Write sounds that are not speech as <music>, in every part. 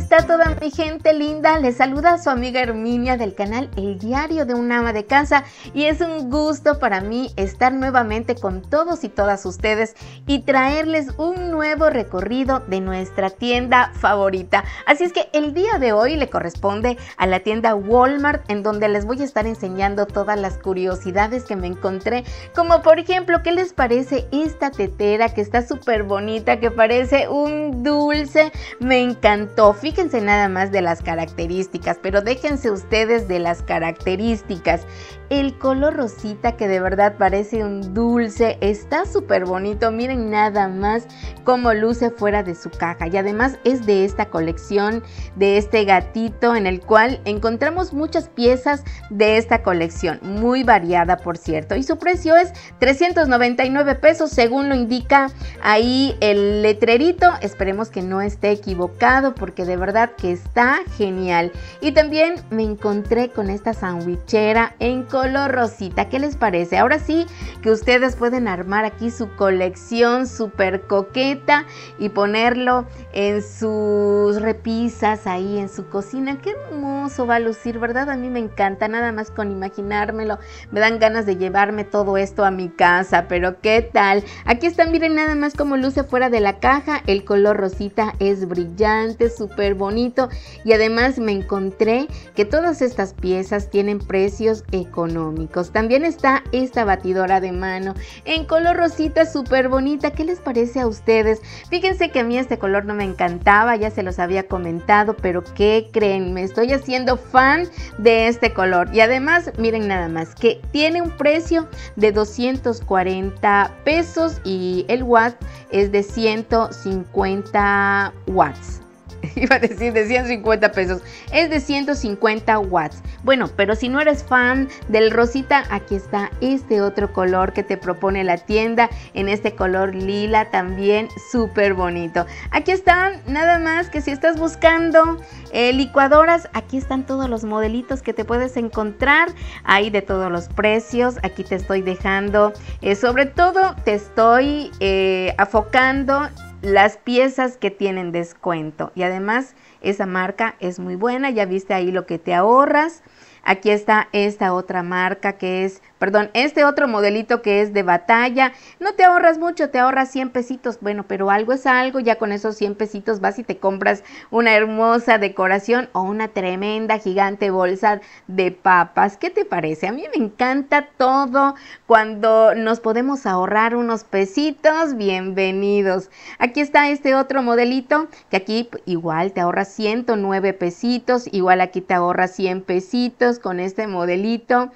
está toda mi gente linda? Les saluda su amiga Herminia del canal El Diario de un Ama de Casa y es un gusto para mí estar nuevamente con todos y todas ustedes y traerles un nuevo recorrido de nuestra tienda favorita. Así es que el día de hoy le corresponde a la tienda Walmart en donde les voy a estar enseñando todas las curiosidades que me encontré, como por ejemplo, ¿qué les parece esta tetera que está súper bonita, que parece un dulce? Me encantó fíjense nada más de las características, pero déjense ustedes de las características. El color rosita que de verdad parece un dulce, está súper bonito. Miren nada más cómo luce fuera de su caja. Y además es de esta colección, de este gatito en el cual encontramos muchas piezas de esta colección. Muy variada, por cierto. Y su precio es 399 pesos, según lo indica ahí el letrerito. Esperemos que no esté equivocado porque de verdad que está genial. Y también me encontré con esta sandwichera en color rosita. ¿Qué les parece? Ahora sí que ustedes pueden armar aquí su colección súper coqueta y ponerlo en sus repisas, ahí en su cocina. Qué hermoso va a lucir, ¿verdad? A mí me encanta, nada más con imaginármelo. Me dan ganas de llevarme todo esto a mi casa, pero ¿qué tal? Aquí están, miren nada más cómo luce fuera de la caja. El color rosita es brillante, súper bonito y además me encontré que todas estas piezas tienen precios económicos también está esta batidora de mano en color rosita súper bonita. ¿Qué les parece a ustedes? Fíjense que a mí este color no me encantaba, ya se los había comentado, pero ¿qué creen? Me estoy haciendo fan de este color. Y además, miren nada más, que tiene un precio de 240 pesos y el watt es de 150 watts. <laughs> iba a decir de 150 pesos, es de 150 watts. Bueno, pero si no eres fan del rosita, aquí está este otro color que te propone la tienda, en este color lila también, súper bonito. Aquí están, nada más que si estás buscando eh, licuadoras, aquí están todos los modelitos que te puedes encontrar, hay de todos los precios, aquí te estoy dejando, eh, sobre todo te estoy eh, afocando las piezas que tienen descuento. Y además esa marca es muy buena, ya viste ahí lo que te ahorras. Aquí está esta otra marca que es perdón, este otro modelito que es de batalla, no te ahorras mucho, te ahorras 100 pesitos, bueno, pero algo es algo, ya con esos 100 pesitos vas y te compras una hermosa decoración o una tremenda gigante bolsa de papas, ¿qué te parece? A mí me encanta todo cuando nos podemos ahorrar unos pesitos, bienvenidos. Aquí está este otro modelito, que aquí igual te ahorras 109 pesitos, igual aquí te ahorras 100 pesitos con este modelito.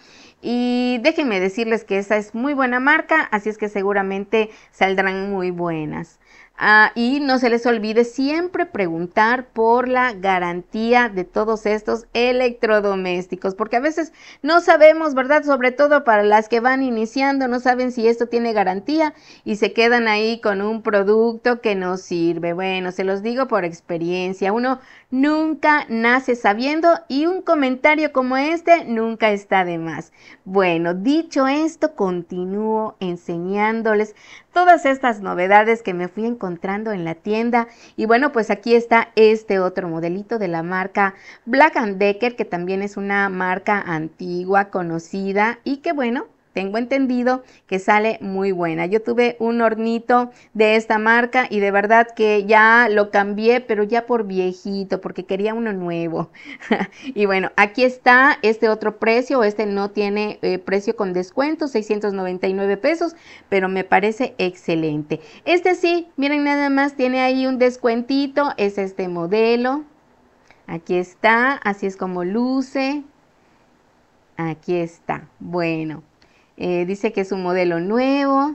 Y déjenme decirles que esa es muy buena marca, así es que seguramente saldrán muy buenas. Ah, y no se les olvide siempre preguntar por la garantía de todos estos electrodomésticos, porque a veces no sabemos, ¿verdad? Sobre todo para las que van iniciando, no saben si esto tiene garantía y se quedan ahí con un producto que no sirve. Bueno, se los digo por experiencia, uno nunca nace sabiendo y un comentario como este nunca está de más. Bueno, dicho esto, continúo enseñándoles todas estas novedades que me fui encontrando en la tienda. Y bueno, pues aquí está este otro modelito de la marca Black Decker, que también es una marca antigua, conocida y que bueno, tengo entendido que sale muy buena. Yo tuve un hornito de esta marca y de verdad que ya lo cambié, pero ya por viejito, porque quería uno nuevo. <laughs> y bueno, aquí está este otro precio, este no tiene eh, precio con descuento, 699 pesos, pero me parece excelente. Este sí, miren nada más, tiene ahí un descuentito, es este modelo. Aquí está, así es como luce. Aquí está. Bueno, eh, dice que es un modelo nuevo,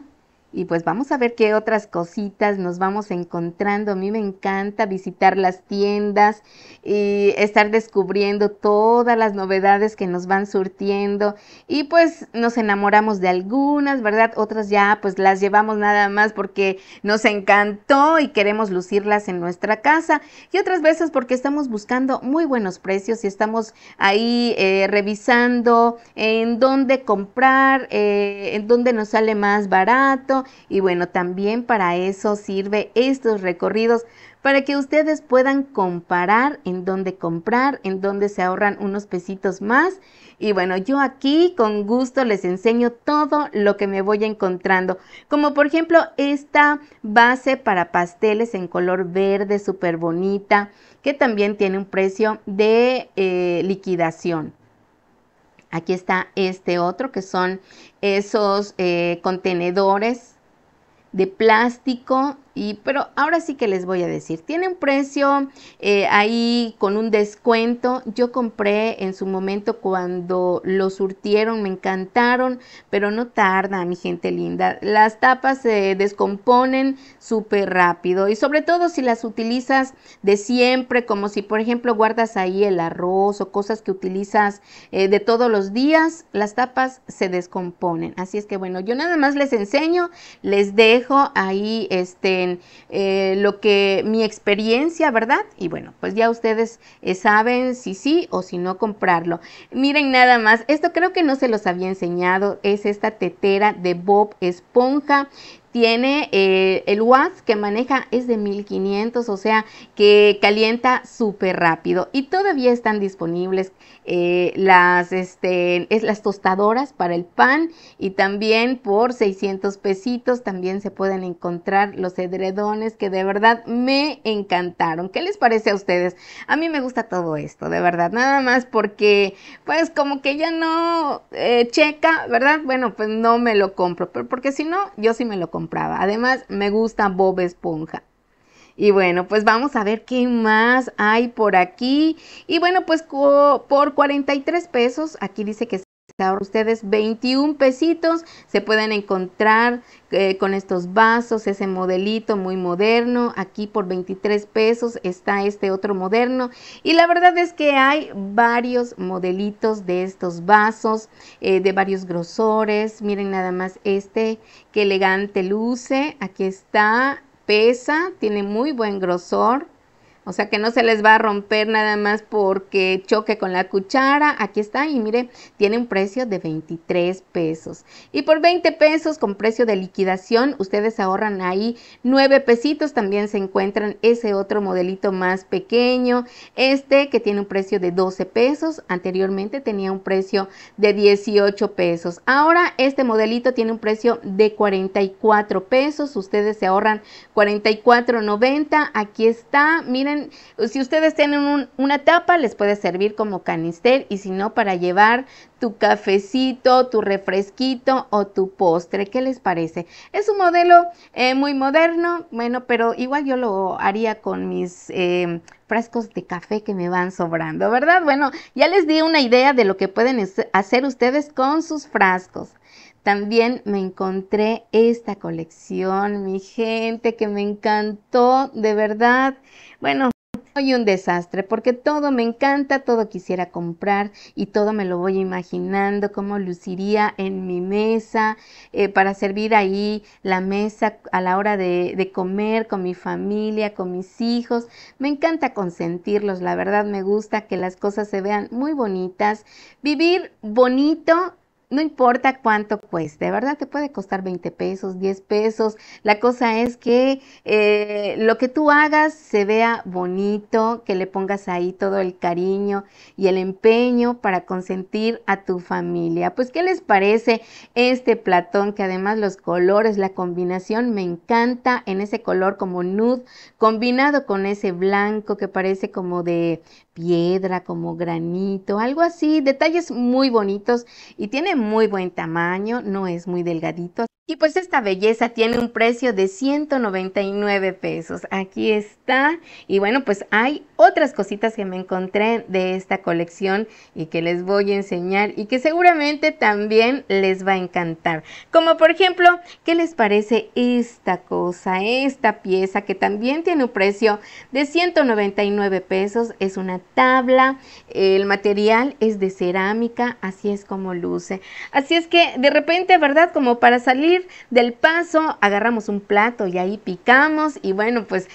y pues vamos a ver qué otras cositas nos vamos encontrando. A mí me encanta visitar las tiendas y estar descubriendo todas las novedades que nos van surtiendo. Y pues nos enamoramos de algunas, ¿verdad? Otras ya pues las llevamos nada más porque nos encantó y queremos lucirlas en nuestra casa. Y otras veces porque estamos buscando muy buenos precios y estamos ahí eh, revisando en dónde comprar, eh, en dónde nos sale más barato y bueno, también para eso sirve estos recorridos, para que ustedes puedan comparar en dónde comprar, en dónde se ahorran unos pesitos más. Y bueno, yo aquí con gusto les enseño todo lo que me voy encontrando, como por ejemplo esta base para pasteles en color verde, súper bonita, que también tiene un precio de eh, liquidación. Aquí está este otro que son esos eh, contenedores de plástico pero ahora sí que les voy a decir, tiene un precio eh, ahí con un descuento. Yo compré en su momento cuando lo surtieron, me encantaron, pero no tarda, mi gente linda. Las tapas se descomponen súper rápido y sobre todo si las utilizas de siempre, como si por ejemplo guardas ahí el arroz o cosas que utilizas eh, de todos los días, las tapas se descomponen. Así es que bueno, yo nada más les enseño, les dejo ahí este eh, lo que mi experiencia, ¿verdad? Y bueno, pues ya ustedes eh, saben si sí o si no comprarlo. Miren nada más, esto creo que no se los había enseñado, es esta tetera de Bob Esponja tiene eh, el was que maneja es de 1500, o sea que calienta súper rápido. Y todavía están disponibles eh, las, este, las tostadoras para el pan y también por 600 pesitos también se pueden encontrar los edredones que de verdad me encantaron. ¿Qué les parece a ustedes? A mí me gusta todo esto, de verdad, nada más porque pues como que ya no eh, checa, ¿verdad? Bueno, pues no me lo compro, pero porque si no, yo sí me lo compro compraba. Además, me gusta Bob Esponja. Y bueno, pues vamos a ver qué más hay por aquí. Y bueno, pues por 43 pesos, aquí dice que ahora ustedes 21 pesitos. Se pueden encontrar eh, con estos vasos, ese modelito muy moderno. Aquí por 23 pesos está este otro moderno. Y la verdad es que hay varios modelitos de estos vasos, eh, de varios grosores. Miren nada más este, que elegante luce. Aquí está, pesa, tiene muy buen grosor. O sea que no se les va a romper nada más porque choque con la cuchara. Aquí está y mire, tiene un precio de 23 pesos. Y por 20 pesos con precio de liquidación, ustedes ahorran ahí 9 pesitos. También se encuentran ese otro modelito más pequeño. Este que tiene un precio de 12 pesos. Anteriormente tenía un precio de 18 pesos. Ahora este modelito tiene un precio de 44 pesos. Ustedes se ahorran 44.90. Aquí está, miren si ustedes tienen una tapa, les puede servir como canister y si no, para llevar tu cafecito, tu refresquito o tu postre. ¿Qué les parece? Es un modelo eh, muy moderno, bueno, pero igual yo lo haría con mis em, frascos de café que me van sobrando, ¿verdad? Bueno, ya les di una idea de lo que pueden hacer ustedes con sus frascos. También me encontré esta colección, mi gente, que me encantó, de verdad. Bueno, soy un desastre porque todo me encanta, todo quisiera comprar y todo me lo voy imaginando cómo luciría en mi mesa eh, para servir ahí la mesa a la hora de, de comer con mi familia, con mis hijos. Me encanta consentirlos, la verdad me gusta que las cosas se vean muy bonitas, vivir bonito no importa cuánto cueste, de verdad te puede costar 20 pesos, 10 pesos. La cosa es que eh, lo que tú hagas se vea bonito, que le pongas ahí todo el cariño y el empeño para consentir a tu familia. Pues, ¿qué les parece este platón? Que además los colores, la combinación me encanta en ese color como nude, combinado con ese blanco que parece como de piedra, como granito, algo así, detalles muy bonitos y tiene muy buen tamaño, no es muy delgadito. Y pues esta belleza tiene un precio de 199 pesos. Aquí está. Y bueno, pues hay otras cositas que me encontré de esta colección y que les voy a enseñar y que seguramente también les va a encantar. Como por ejemplo, ¿qué les parece esta cosa, esta pieza que también tiene un precio de 199 pesos? Es una tabla, el material es de cerámica, así es como luce. Así es que de repente, ¿verdad? Como para salir del paso, agarramos un plato y ahí picamos y bueno, pues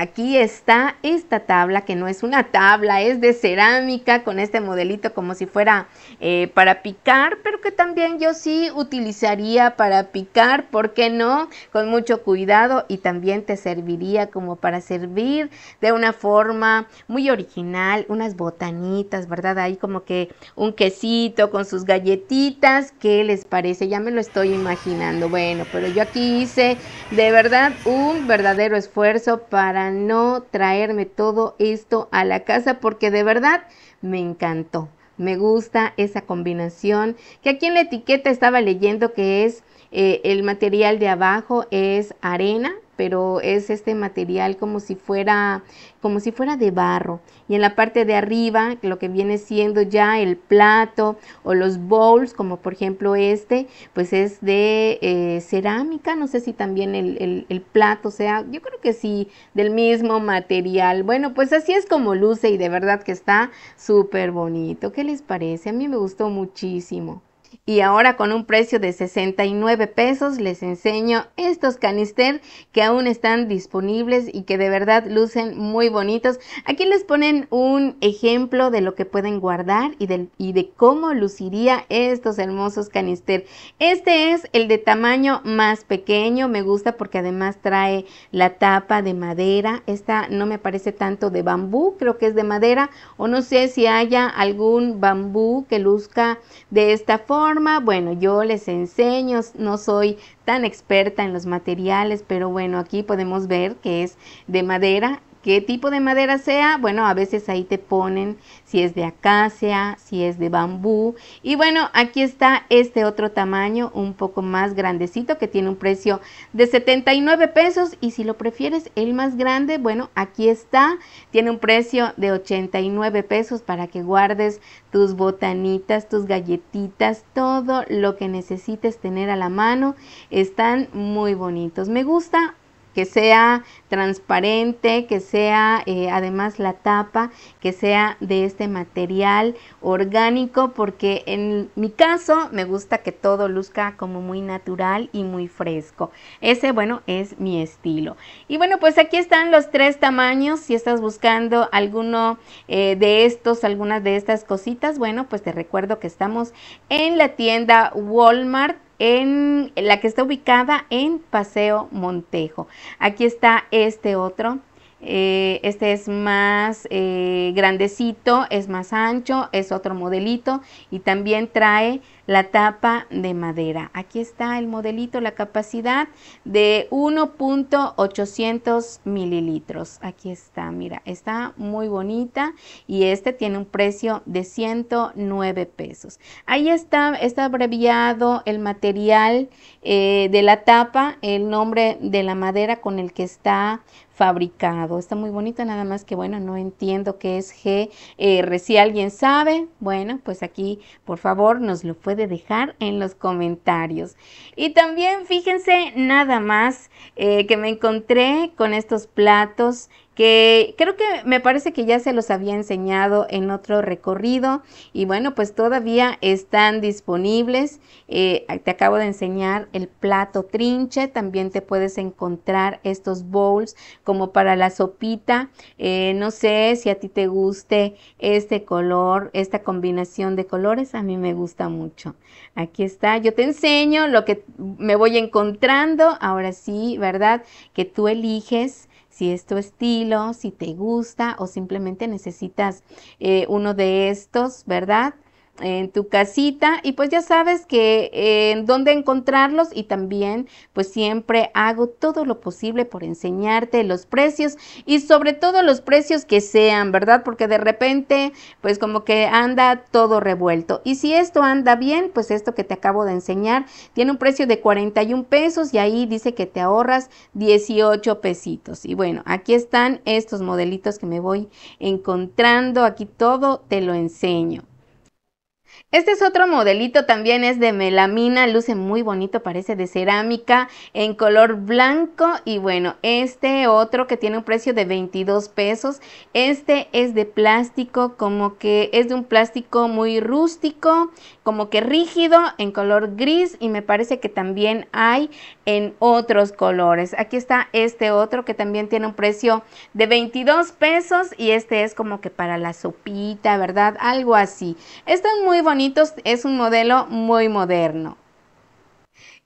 Aquí está esta tabla, que no es una tabla, es de cerámica con este modelito como si fuera eh, para picar, pero que también yo sí utilizaría para picar, ¿por qué no? Con mucho cuidado y también te serviría como para servir de una forma muy original, unas botanitas, ¿verdad? Ahí como que un quesito con sus galletitas, ¿qué les parece? Ya me lo estoy imaginando. Bueno, pero yo aquí hice de verdad un verdadero esfuerzo para no traerme todo esto a la casa porque de verdad me encantó. Me gusta esa combinación que aquí en la etiqueta estaba leyendo que es eh, el material de abajo es arena pero es este material como si fuera como si fuera de barro. Y en la parte de arriba, lo que viene siendo ya el plato o los bowls, como por ejemplo este, pues es de eh, cerámica. No sé si también el, el, el plato sea, yo creo que sí, del mismo material. Bueno, pues así es como luce y de verdad que está súper bonito. ¿Qué les parece? A mí me gustó muchísimo. Y ahora con un precio de 69 pesos les enseño estos canister que aún están disponibles y que de verdad lucen muy bonitos. Aquí les ponen un ejemplo de lo que pueden guardar y de, y de cómo luciría estos hermosos canister. Este es el de tamaño más pequeño, me gusta porque además trae la tapa de madera. Esta no me parece tanto de bambú, creo que es de madera o no sé si haya algún bambú que luzca de esta forma bueno, yo les enseño, no soy tan experta en los materiales, pero bueno, aquí podemos ver que es de madera ¿Qué tipo de madera sea? Bueno, a veces ahí te ponen si es de acacia, si es de bambú. Y bueno, aquí está este otro tamaño, un poco más grandecito, que tiene un precio de 79 pesos. Y si lo prefieres, el más grande, bueno, aquí está. Tiene un precio de 89 pesos para que guardes tus botanitas, tus galletitas, todo lo que necesites tener a la mano. Están muy bonitos. Me gusta que sea transparente, que sea eh, además la tapa, que sea de este material orgánico, porque en mi caso me gusta que todo luzca como muy natural y muy fresco. Ese, bueno, es mi estilo. Y bueno, pues aquí están los tres tamaños. Si estás buscando alguno eh, de estos, algunas de estas cositas, bueno, pues te recuerdo que estamos en la tienda Walmart en la que está ubicada en Paseo Montejo. Aquí está este otro eh, este es más eh, grandecito, es más ancho, es otro modelito y también trae la tapa de madera. Aquí está el modelito, la capacidad de 1.800 mililitros. Aquí está, mira, está muy bonita y este tiene un precio de 109 pesos. Ahí está, está abreviado el material eh, de la tapa, el nombre de la madera con el que está fabricado. Está muy bonito, nada más que bueno, no entiendo qué es GR. Eh, si alguien sabe, bueno, pues aquí por favor nos lo puede dejar en los comentarios. Y también fíjense nada más eh, que me encontré con estos platos que creo que me parece que ya se los había enseñado en otro recorrido y bueno, pues todavía están disponibles. Eh, te acabo de enseñar el plato trinche, también te puedes encontrar estos bowls como para la sopita. Eh, no sé si a ti te guste este color, esta combinación de colores, a mí me gusta mucho. Aquí está, yo te enseño lo que me voy encontrando, ahora sí, ¿verdad? Que tú eliges si es tu estilo, si te gusta o simplemente necesitas eh, uno de estos, ¿verdad? en tu casita y pues ya sabes que eh, en dónde encontrarlos y también pues siempre hago todo lo posible por enseñarte los precios y sobre todo los precios que sean, ¿verdad? Porque de repente pues como que anda todo revuelto. Y si esto anda bien, pues esto que te acabo de enseñar tiene un precio de 41 pesos y ahí dice que te ahorras 18 pesitos. Y bueno, aquí están estos modelitos que me voy encontrando, aquí todo te lo enseño. Este es otro modelito, también es de melamina, luce muy bonito, parece de cerámica, en color blanco y bueno, este otro que tiene un precio de 22 pesos, este es de plástico, como que es de un plástico muy rústico, como que rígido, en color gris y me parece que también hay en otros colores. Aquí está este otro que también tiene un precio de 22 pesos y este es como que para la sopita, ¿verdad? Algo así. es muy bonito es un modelo muy moderno.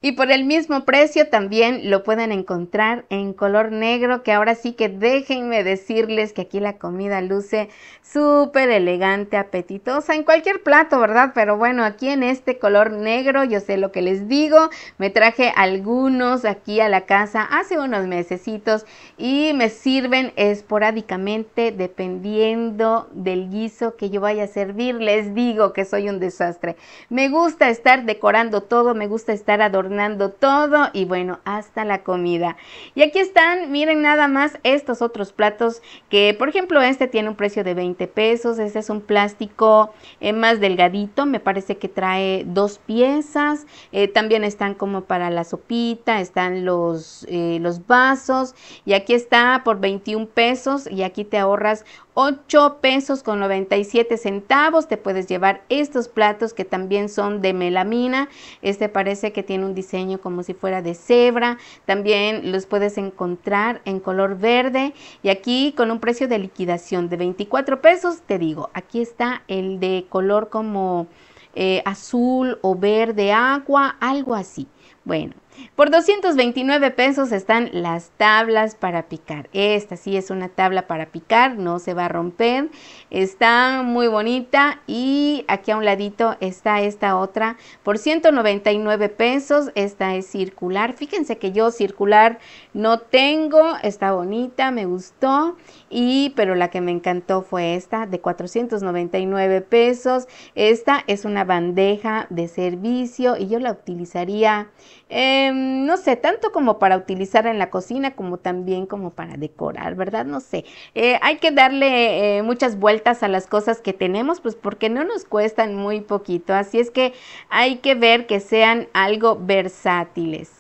Y por el mismo precio también lo pueden encontrar en color negro, que ahora sí que déjenme decirles que aquí la comida luce súper elegante, apetitosa, en cualquier plato, ¿verdad? Pero bueno, aquí en este color negro, yo sé lo que les digo, me traje algunos aquí a la casa hace unos mesecitos y me sirven esporádicamente dependiendo del guiso que yo vaya a servir. Les digo que soy un desastre. Me gusta estar decorando todo, me gusta estar adornando todo y bueno, hasta la comida. Y aquí están, miren nada más estos otros platos que, por ejemplo, este tiene un precio de 20 pesos, este es un plástico eh, más delgadito, me parece que trae dos piezas, eh, también están como para la sopita, están los, eh, los vasos y aquí está por 21 pesos y aquí te ahorras 8 pesos con 97 centavos. Te puedes llevar estos platos que también son de melamina. Este parece que tiene un diseño como si fuera de cebra. También los puedes encontrar en color verde y aquí con un precio de liquidación de 24 pesos. Te digo, aquí está el de color como eh, azul o verde agua, algo así. Bueno, por 229 pesos están las tablas para picar. Esta sí es una tabla para picar, no se va a romper. Está muy bonita y aquí a un ladito está esta otra por 199 pesos. Esta es circular. Fíjense que yo circular no tengo, está bonita, me gustó y pero la que me encantó fue esta de 499 pesos. Esta es una bandeja de servicio y yo la utilizaría Em, no sé, tanto como para utilizar en la cocina como también como para decorar, ¿verdad? No sé, eh, hay que darle eh, muchas vueltas a las cosas que tenemos, pues porque no nos cuestan muy poquito, así es que hay que ver que sean algo versátiles.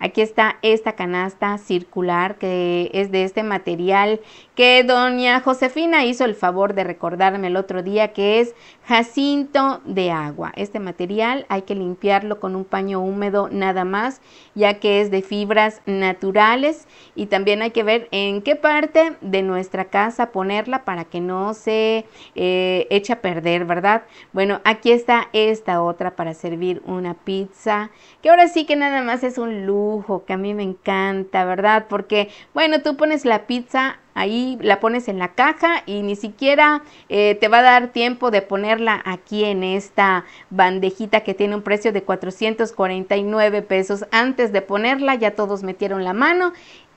Aquí está esta canasta circular que es de este material que doña Josefina hizo el favor de recordarme el otro día que es jacinto de agua. Este material hay que limpiarlo con un paño húmedo nada más ya que es de fibras naturales y también hay que ver en qué parte de nuestra casa ponerla para que no se eh, eche a perder, ¿verdad? Bueno, aquí está esta otra para servir una pizza que ahora sí que nada más es un lujo que a mí me encanta, ¿verdad? Porque, bueno, tú pones la pizza ahí, la pones en la caja y ni siquiera eh, te va a dar tiempo de ponerla aquí en esta bandejita que tiene un precio de 449 pesos. Antes de ponerla ya todos metieron la mano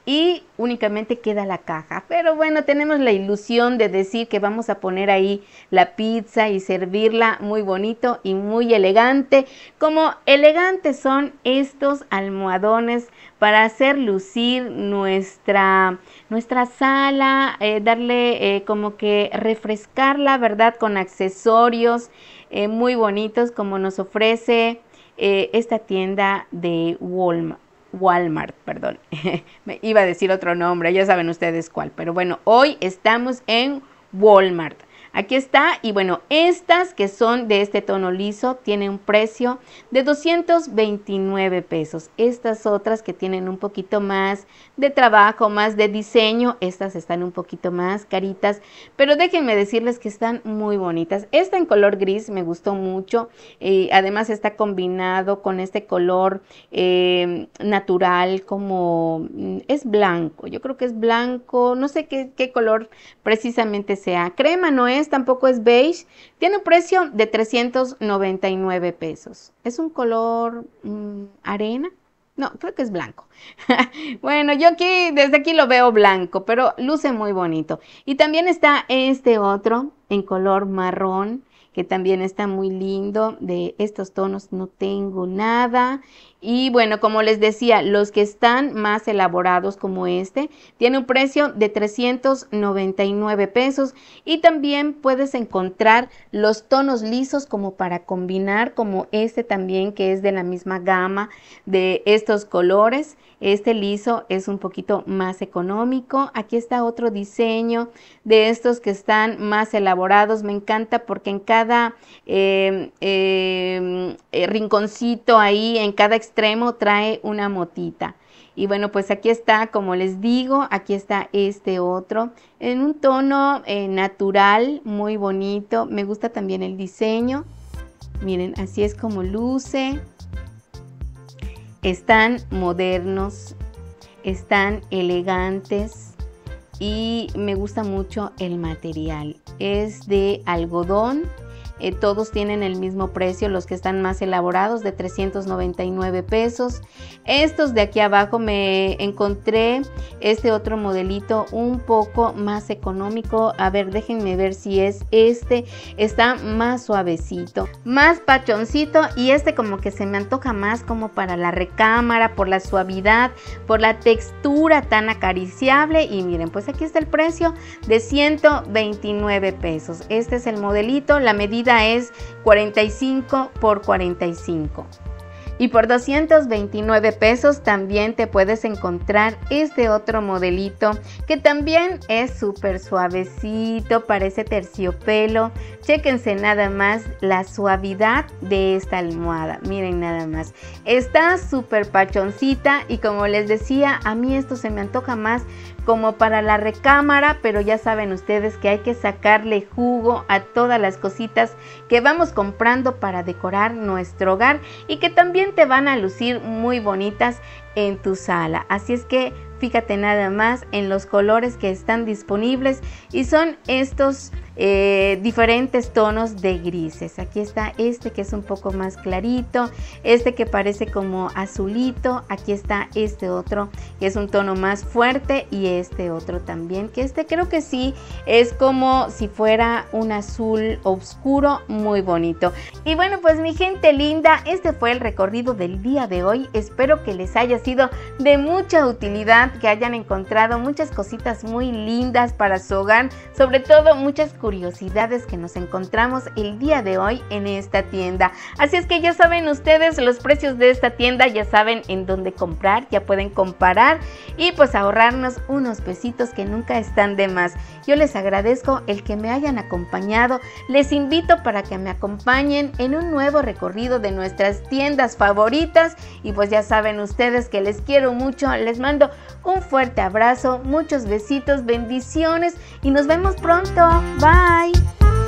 y únicamente queda la caja. Pero bueno, tenemos la ilusión de decir que vamos a poner ahí la pizza y servirla muy bonito y muy elegante. Como elegantes son estos almohadones para hacer lucir nuestra, nuestra sala, eh, darle eh, como que refrescarla, ¿verdad? Con accesorios eh, muy bonitos como nos ofrece esta tienda de Walmart. Walmart, perdón. <laughs> Me iba a decir otro nombre, ya saben ustedes cuál. Pero bueno, hoy estamos en Walmart. Aquí está y bueno, estas que son de este tono liso tienen un precio de 229 pesos. Estas otras que tienen un poquito más de trabajo, más de diseño, estas están un poquito más caritas, pero déjenme decirles que están muy bonitas. Esta en color gris me gustó mucho, y eh, además está combinado con este color eh, natural como mm, es blanco, yo creo que es blanco, no sé qué color precisamente sea, crema no es tampoco es beige, tiene un precio de 399 pesos. Es un color mm, arena. No, creo que es blanco. <laughs> bueno, yo aquí, desde aquí lo veo blanco, pero luce muy bonito. Y también está este otro en color marrón, que también está muy lindo. De estos tonos no tengo nada. Y bueno, como les decía, los que están más elaborados como este, tiene un precio de 399 pesos y también puedes encontrar los tonos lisos como para combinar, como este también que es de la misma gama de estos colores. Este liso es un poquito más económico. Aquí está otro diseño de estos que están más elaborados. Me encanta porque en cada eh, em, eh, rinconcito ahí, en cada extensión, extremo trae una motita. Y bueno, pues aquí está, como les digo, aquí está este otro, en un tono eh, natural, muy bonito. Me gusta también el diseño. Miren, así es como luce. Están modernos, están elegantes y me gusta mucho el material. Es de algodón eh, todos tienen el mismo precio, los que están más elaborados de 399 pesos. Estos de aquí abajo me encontré este otro modelito un poco más económico. A ver, déjenme ver si es este. Está más suavecito, más pachoncito y este como que se me antoja más como para la recámara, por la suavidad, por la textura tan acariciable. Y miren, pues aquí está el precio de 129 pesos. Este es el modelito, la medida es 45 por 45. Y por 229 pesos también te puedes encontrar este otro modelito que también es súper suavecito, parece terciopelo. Chéquense nada más la suavidad de esta almohada. Miren nada más. Está súper pachoncita y como les decía, a mí esto se me antoja más como para la recámara, pero ya saben ustedes que hay que sacarle jugo a todas las cositas que vamos comprando para decorar nuestro hogar y que también te van a lucir muy bonitas en tu sala. Así es que fíjate nada más en los colores que están disponibles y son estos eh, diferentes tonos de grises. Aquí está este que es un poco más clarito, este que parece como azulito, aquí está este otro que es un tono más fuerte y este otro también, que este creo que sí es como si fuera un azul oscuro muy bonito. Y bueno pues mi gente linda, este fue el recorrido del día de hoy, espero que les haya sido de mucha utilidad, que hayan encontrado muchas cositas muy lindas para su hogar, sobre todo muchas curiosidades que nos encontramos el día de hoy en esta tienda. Así es que ya saben ustedes los precios de esta tienda, ya saben en dónde comprar, ya pueden comparar y pues ahorrarnos unos pesitos que nunca están de más. Yo les agradezco el que me hayan acompañado, les invito para que me acompañen en un nuevo recorrido de nuestras tiendas favoritas y pues ya saben ustedes que les quiero mucho, les mando un fuerte abrazo, muchos besitos, bendiciones y nos vemos pronto. Bye. าย